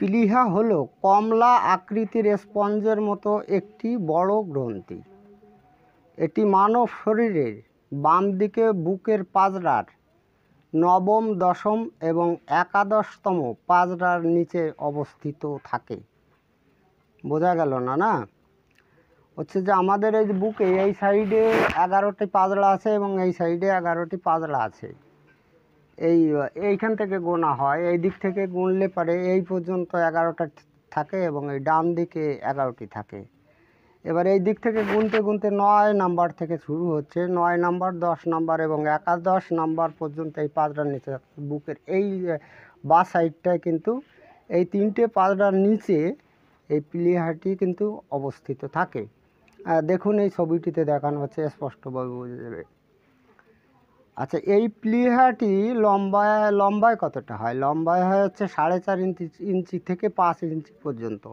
প্লীহা হল কমলা আকৃতির স্পঞ্জের মতো একটি বড় গ্রন্থি এটি মানব শরীরের বাম দিকে বুকের পাজরার নবম দশম এবং একাদশতম পাজরার নিচে অবস্থিত থাকে বোঝা গেল না না হচ্ছে যে আমাদের এই বুকে এই সাইডে এগারোটি পাজরা আছে এবং এই সাইডে এগারোটি পাজরা আছে এই এইখান থেকে গোনা হয় এই দিক থেকে গুনলে পারে এই পর্যন্ত এগারোটা থাকে এবং এই ডান দিকে এগারোটি থাকে এবার এই দিক থেকে গুনতে গুনতে নয় নাম্বার থেকে শুরু হচ্ছে নয় নাম্বার দশ নাম্বার এবং একাদশ নাম্বার পর্যন্ত এই পাঁচটার নিচে বুকের এই বা সাইডটায় কিন্তু এই তিনটে পাঁচটার নিচে এই প্লিহাটি কিন্তু অবস্থিত থাকে দেখুন এই ছবিটিতে দেখানো হচ্ছে স্পষ্টভাবে বোঝা যাবে আচ্ছা এই প্লিহাটি লম্বায় লম্বায় কতটা হয় লম্বায় হয় হচ্ছে সাড়ে চার ইঞ্চি ইঞ্চি থেকে পাঁচ ইঞ্চি পর্যন্ত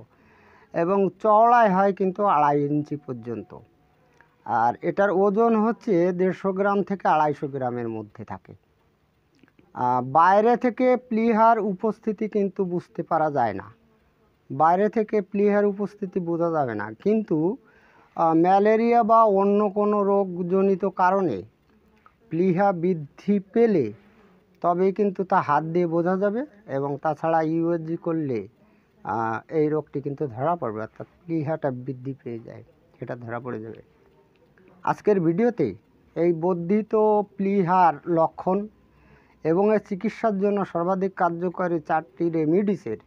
এবং চওড়ায় হয় কিন্তু আড়াই ইঞ্চি পর্যন্ত আর এটার ওজন হচ্ছে দেড়শো গ্রাম থেকে আড়াইশো গ্রামের মধ্যে থাকে বাইরে থেকে প্লিহার উপস্থিতি কিন্তু বুঝতে পারা যায় না বাইরে থেকে প্লিহার উপস্থিতি বোঝা যাবে না কিন্তু ম্যালেরিয়া বা অন্য কোনো রোগজনিত কারণে প্লীহা বৃদ্ধি পেলে তবেই কিন্তু তা হাত দিয়ে বোঝা যাবে এবং তাছাড়া ইউএজি করলে এই রোগটি কিন্তু ধরা পড়বে অর্থাৎ প্লীহাটা বৃদ্ধি পেয়ে যায় সেটা ধরা পড়ে যাবে আজকের ভিডিওতে এই বর্ধিত প্লীহার লক্ষণ এবং এর চিকিৎসার জন্য সর্বাধিক কার্যকরী চারটি রেমিডিসের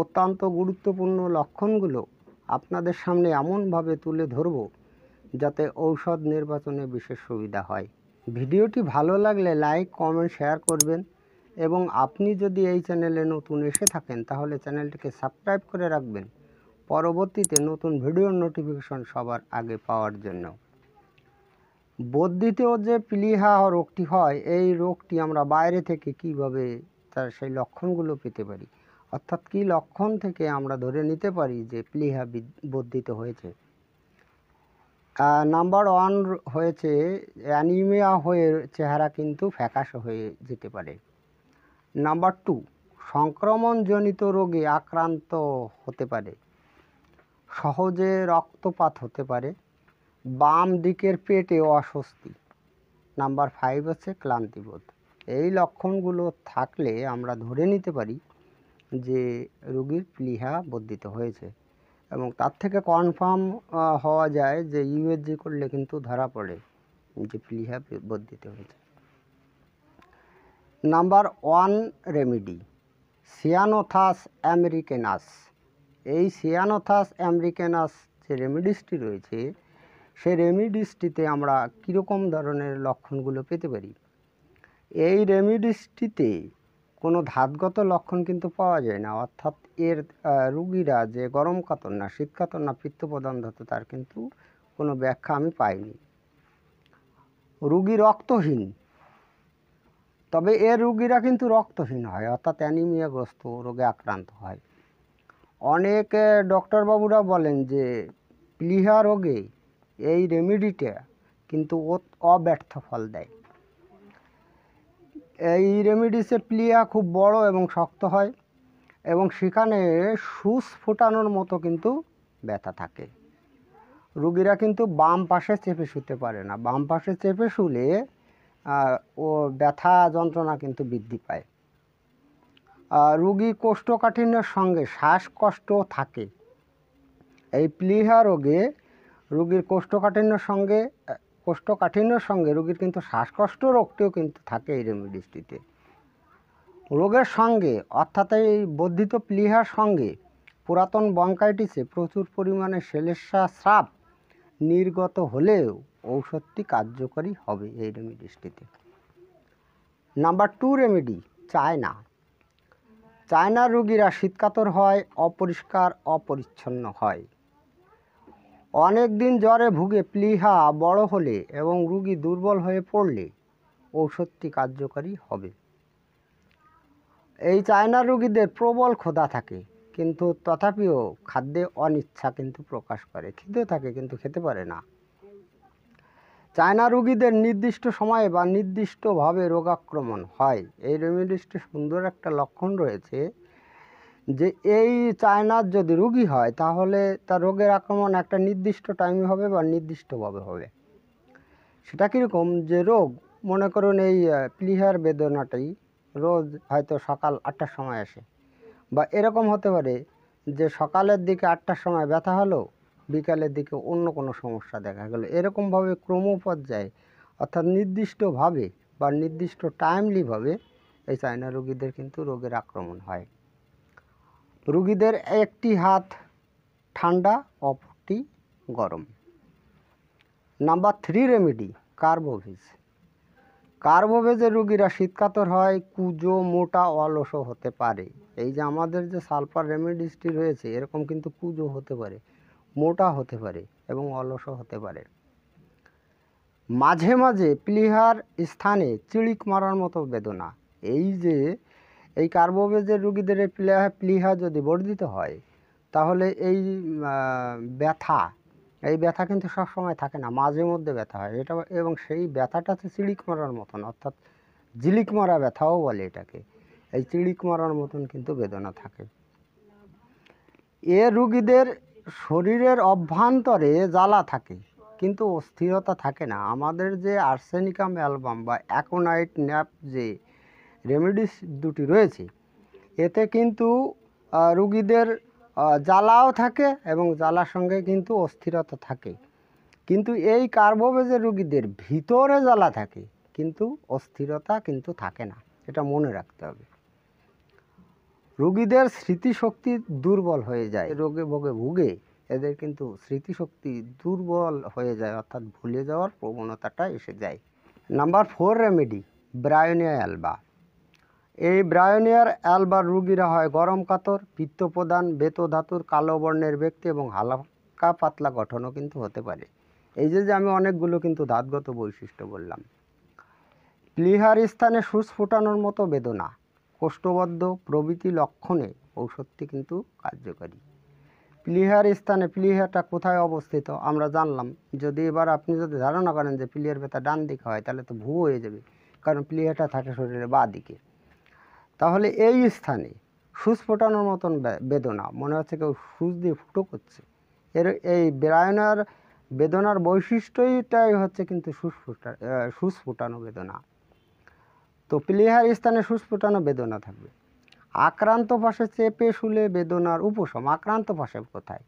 অত্যন্ত গুরুত্বপূর্ণ লক্ষণগুলো আপনাদের সামনে এমনভাবে তুলে ধরব যাতে ঔষধ নির্বাচনে বিশেষ সুবিধা হয় ভিডিওটি ভালো লাগলে লাইক কমেন্ট শেয়ার করবেন এবং আপনি যদি এই চ্যানেলে নতুন এসে থাকেন তাহলে চ্যানেলটিকে সাবস্ক্রাইব করে রাখবেন পরবর্তীতে নতুন ভিডিওর নোটিফিকেশন সবার আগে পাওয়ার জন্য বর্ধিতেও যে প্লিহা রোগটি হয় এই রোগটি আমরা বাইরে থেকে কিভাবে তার সেই লক্ষণগুলো পেতে পারি অর্থাৎ কি লক্ষণ থেকে আমরা ধরে নিতে পারি যে প্লিহা বর্ধিত হয়েছে নাম্বার ওয়ান হয়েছে অ্যানিমিয়া হয়ে চেহারা কিন্তু ফ্যাকাশে হয়ে যেতে পারে নাম্বার টু সংক্রমণজনিত রোগে আক্রান্ত হতে পারে সহজে রক্তপাত হতে পারে বাম দিকের পেটে অস্বস্তি নাম্বার ফাইভ হচ্ছে ক্লান্তিবোধ এই লক্ষণগুলো থাকলে আমরা ধরে নিতে পারি যে রোগীর প্লীহা বর্ধিত হয়েছে এবং তার থেকে কনফার্ম হওয়া যায় যে ইউএসজি করলে কিন্তু ধরা পড়ে যে প্লিহা দিতে হয়েছে number one remedy ceanothus americanus এই সিয়ানোথাস অ্যামেরিকেনাস যে রেমিডিসটি রয়েছে সেই রেমিডিসটিতে আমরা কীরকম ধরনের লক্ষণগুলো পেতে পারি এই রেমিডিসটিতে কোনো ধাতগত লক্ষণ কিন্তু পাওয়া যায় না অর্থাৎ এর রুগীরা যে গরম কাতর না শীত কাতর না প্রধান ধাতু তার কিন্তু কোনো ব্যাখ্যা আমি পাইনি রুগী রক্তহীন তবে এর রুগীরা কিন্তু রক্তহীন হয় অর্থাৎ অ্যানিমিয়াগ্রস্ত রোগে আক্রান্ত হয় অনেক ডক্টরবাবুরা বলেন যে প্লিহা রোগে এই রেমিডিটা কিন্তু অব্যর্থ ফল দেয় এই রেমিডিসের প্লিয়া খুব বড় এবং শক্ত হয় এবং সেখানে সুস ফোটানোর মতো কিন্তু ব্যথা থাকে রুগীরা কিন্তু বাম পাশে চেপে শুতে পারে না বাম পাশে চেপে শুলে ও ব্যথা যন্ত্রণা কিন্তু বৃদ্ধি পায় রুগী কোষ্ঠকাঠিন্যের সঙ্গে শ্বাসকষ্ট থাকে এই প্লিহা রোগে রুগীর কোষ্ঠকাঠিন্যের সঙ্গে কোষ্ঠকাঠিন্যর সঙ্গে রোগীর কিন্তু শ্বাসকষ্ট রোগটিও কিন্তু থাকে এই রেমিডিসটিতে রোগের সঙ্গে অর্থাৎ এই বর্ধিত প্লিহার সঙ্গে পুরাতন বঙ্কাইটিসে প্রচুর পরিমাণে সেলেসা স্রাব নির্গত হলেও ঔষধটি কার্যকরী হবে এই রেমিডিসটিতে number two remedy China China রুগীরা শীতকাতর হয় অপরিষ্কার অপরিচ্ছন্ন হয় অনেক দিন জ্বরে ভুগে প্লীহা বড় হলে এবং রুগী দুর্বল হয়ে পড়লে ঔষধটি কার্যকারী হবে এই চায়না রুগীদের প্রবল ক্ষুধা থাকে কিন্তু তথাপিও খাদ্যে অনিচ্ছা কিন্তু প্রকাশ করে খেতে থাকে কিন্তু খেতে পারে না চায়না রুগীদের নির্দিষ্ট সময়ে বা নির্দিষ্টভাবে রোগাক্রমণ হয় এই রেমিডিসটি সুন্দর একটা লক্ষণ রয়েছে যে এই চায়নার যদি রুগী হয় তাহলে তার রোগের আক্রমণ একটা নির্দিষ্ট টাইমে হবে বা নির্দিষ্টভাবে হবে সেটা কীরকম যে রোগ মনে করুন এই প্লিহার বেদনাটাই রোজ হয়তো সকাল আটটার সময় আসে বা এরকম হতে পারে যে সকালের দিকে আটটার সময় ব্যথা হলো বিকালের দিকে অন্য কোনো সমস্যা দেখা গেল এরকমভাবে ক্রমপর্যায়ে অর্থাৎ নির্দিষ্টভাবে বা নির্দিষ্ট টাইমলিভাবে এই চায়না রোগীদের কিন্তু রোগের আক্রমণ হয় রুগীদের একটি হাত ঠান্ডা অপরটি গরম নাম্বার থ্রি রেমেডি কার্বোভেজ কার্বোভেজের রুগীরা শীতকাতর হয় কুজো মোটা অলস হতে পারে এই যে আমাদের যে সালফার রেমেডিসটি রয়েছে এরকম কিন্তু কুজো হতে পারে মোটা হতে পারে এবং অলস হতে পারে মাঝে মাঝে প্লিহার স্থানে চিড়িক মারার মতো বেদনা এই যে এই কার্বোভেজের রুগীদের প্লিহা প্লিহা যদি বর্ধিত হয় তাহলে এই ব্যথা এই ব্যথা কিন্তু সবসময় থাকে না মাঝে মধ্যে ব্যথা হয় এটা এবং সেই ব্যথাটা তো চিড়িক মারার মতন অর্থাৎ জিলিক মারা ব্যথাও বলে এটাকে এই চিড়িক মারার মতন কিন্তু বেদনা থাকে এ রুগীদের শরীরের অভ্যন্তরে জ্বালা থাকে কিন্তু অস্থিরতা থাকে না আমাদের যে আর্সেনিকাম অ্যালবাম বা অ্যাকোনাইট ন্যাপ যে রেমেডিস দুটি রয়েছে এতে কিন্তু রুগীদের জ্বালাও থাকে এবং জ্বালার সঙ্গে কিন্তু অস্থিরতা থাকে কিন্তু এই কার্বোভেজের রুগীদের ভিতরে জ্বালা থাকে কিন্তু অস্থিরতা কিন্তু থাকে না এটা মনে রাখতে হবে রুগীদের স্মৃতিশক্তি দুর্বল হয়ে যায় রোগে ভোগে ভুগে এদের কিন্তু স্মৃতিশক্তি দুর্বল হয়ে যায় অর্থাৎ ভুলে যাওয়ার প্রবণতাটা এসে যায় number four remedy bryonia alba এই ব্রায়োনিয়ার অ্যালবার রুগীরা হয় গরম কাতর পিত্তপ্রদান বেতধাতুর কালো বর্ণের ব্যক্তি এবং হালকা পাতলা গঠনও কিন্তু হতে পারে এই যে যে আমি অনেকগুলো কিন্তু ধাতগত বৈশিষ্ট্য বললাম প্লিহার স্থানে সুস ফোটানোর মতো বেদনা কোষ্ঠবদ্ধ প্রভৃতি লক্ষণে ঔষধটি কিন্তু কার্যকরী প্লিহার স্থানে প্লিহারটা কোথায় অবস্থিত আমরা জানলাম যদি এবার আপনি যদি ধারণা করেন যে প্লিহার ব্যথা ডান দিকে হয় তাহলে তো ভুয়ো হয়ে যাবে কারণ প্লিহারটা থাকে শরীরের বাঁ দিকে তাহলে এই স্থানে সুচ ফোটানোর মতন বেদনা মনে হচ্ছে কেউ সুচ দিয়ে ফুটো করছে এর এই ব্রায়নার বেদনার বৈশিষ্ট্যইটাই হচ্ছে কিন্তু সুচ ফোটা সুচ ফোটানো বেদনা তো প্লেহার স্থানে সুচ ফোটানো বেদনা থাকবে আক্রান্ত পাশে চেপে শুলে বেদনার উপশম আক্রান্ত পাশে কোথায়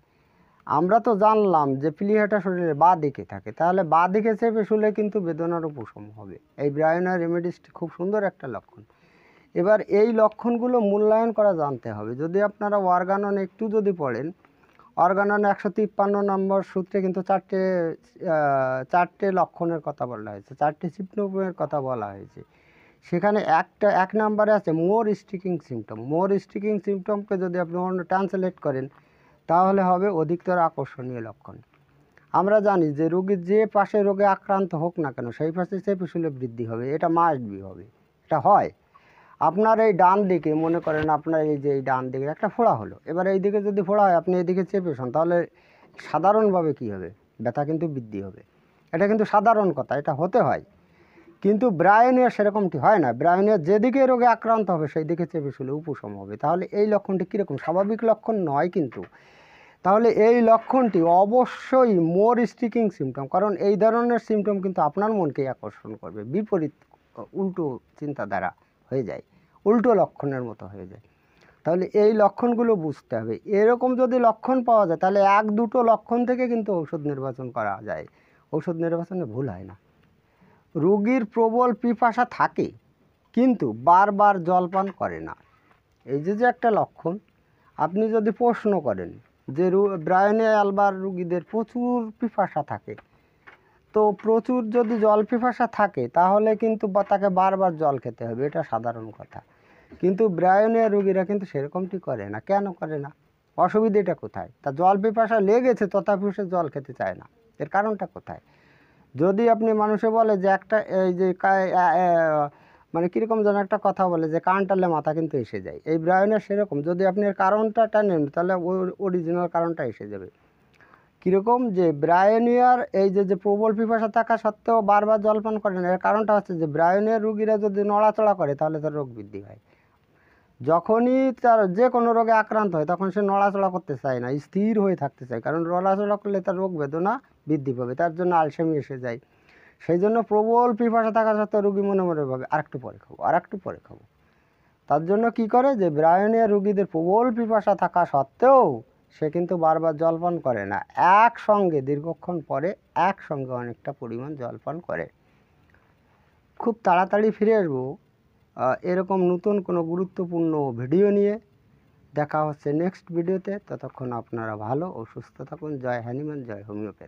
আমরা তো জানলাম যে প্লিহাটা শরীরের বা দিকে থাকে তাহলে বা দিকে চেপে শুলে কিন্তু বেদনার উপশম হবে এই ব্রায়নার রেমেডিসটি খুব সুন্দর একটা লক্ষণ এবার এই লক্ষণগুলো মূল্যায়ন করা জানতে হবে যদি আপনারা অর্গানন একটু যদি পড়েন অর্গানন একশো তিপ্পান্ন নম্বর সূত্রে কিন্তু চারটে চারটে লক্ষণের কথা বলা হয়েছে চারটে সিমটমের কথা বলা হয়েছে সেখানে একটা এক নাম্বারে আছে more sticking symptom more sticking সিমটমকে যদি আপনি অন্য ট্রান্সলেট করেন তাহলে হবে অধিকতর আকর্ষণীয় লক্ষণ আমরা জানি যে রোগীর যে পাশে রোগে আক্রান্ত হোক না কেন সেই পাশে সেই পিছলে বৃদ্ধি হবে এটা মাস্ট বি হবে এটা হয় আপনার এই ডান দিকে মনে করেন আপনার এই যে এই ডান দিকে একটা ফোড়া হলো এবার এই দিকে যদি ফোড়া হয় আপনি এইদিকে চেপে শোন তাহলে সাধারণভাবে কি হবে ব্যথা কিন্তু বৃদ্ধি হবে এটা কিন্তু সাধারণ কথা এটা হতে হয় কিন্তু ব্রায়নিয়া সেরকমটি হয় না ব্রায়নীয় যেদিকে রোগে আক্রান্ত হবে সেই দিকে চেপে শুলে উপশম হবে তাহলে এই লক্ষণটি কীরকম স্বাভাবিক লক্ষণ নয় কিন্তু তাহলে এই লক্ষণটি অবশ্যই মোর স্টিকিং সিমটম কারণ এই ধরনের সিমটম কিন্তু আপনার মনকেই আকর্ষণ করবে বিপরীত উল্টো চিন্তাধারা হয়ে যায় উল্টো লক্ষণের মতো হয়ে যায় তাহলে এই লক্ষণগুলো বুঝতে হবে এরকম যদি লক্ষণ পাওয়া যায় তাহলে এক দুটো লক্ষণ থেকে কিন্তু ঔষধ নির্বাচন করা যায় ঔষধ নির্বাচনে ভুল হয় না রুগীর প্রবল পিপাসা থাকে কিন্তু বারবার জলপান করে না এই যে যে একটা লক্ষণ আপনি যদি প্রশ্ন করেন যে ব্রায়নে অ্যালবার রুগীদের প্রচুর পিপাসা থাকে তো প্রচুর যদি জল পিপাসা থাকে তাহলে কিন্তু তাকে বারবার জল খেতে হবে এটা সাধারণ কথা কিন্তু ব্রায়নীয় রুগীরা কিন্তু সেরকমটি করে না কেন করে না অসুবিধেটা কোথায় তা জল পিপাসা লেগেছে তথাপিও সে জল খেতে চায় না এর কারণটা কোথায় যদি আপনি মানুষে বলে যে একটা এই যে মানে কীরকম যেন একটা কথা বলে যে কান মাথা কিন্তু এসে যায় এই ব্রায়নের সেরকম যদি আপনি এর কারণটা টানেন তাহলে অরিজিনাল কারণটা এসে যাবে কীরকম যে ব্রায়োনিয়ার এই যে যে প্রবল পিপাসা থাকা সত্ত্বেও বারবার জলপান করে না এর কারণটা হচ্ছে যে ব্রায়োনিয়ার রুগীরা যদি নড়াচড়া করে তাহলে তার রোগ বৃদ্ধি হয় যখনই তার যে কোনো রোগে আক্রান্ত হয় তখন সে নড়াচড়া করতে চায় না স্থির হয়ে থাকতে চায় কারণ নড়াচড়া করলে তার রোগ বেদনা বৃদ্ধি পাবে তার জন্য আলসেমি এসে যায় সেই জন্য প্রবল পিপাসা থাকা সত্ত্বেও রুগী মনে মনে ভাবে আর একটু পরে খাবো আর একটু পরে খাবো তার জন্য কি করে যে ব্রায়নিয়া রুগীদের প্রবল পিপাসা থাকা সত্ত্বেও সে কিন্তু বারবার জলপান করে না একসঙ্গে দীর্ঘক্ষণ পরে একসঙ্গে অনেকটা পরিমাণ জলপান করে খুব তাড়াতাড়ি ফিরে আসবো এরকম নতুন কোনো গুরুত্বপূর্ণ ভিডিও নিয়ে দেখা হচ্ছে নেক্সট ভিডিওতে ততক্ষণ আপনারা ভালো ও সুস্থ থাকুন জয় হ্যানিম্যান জয় হোমিওপ্যাথি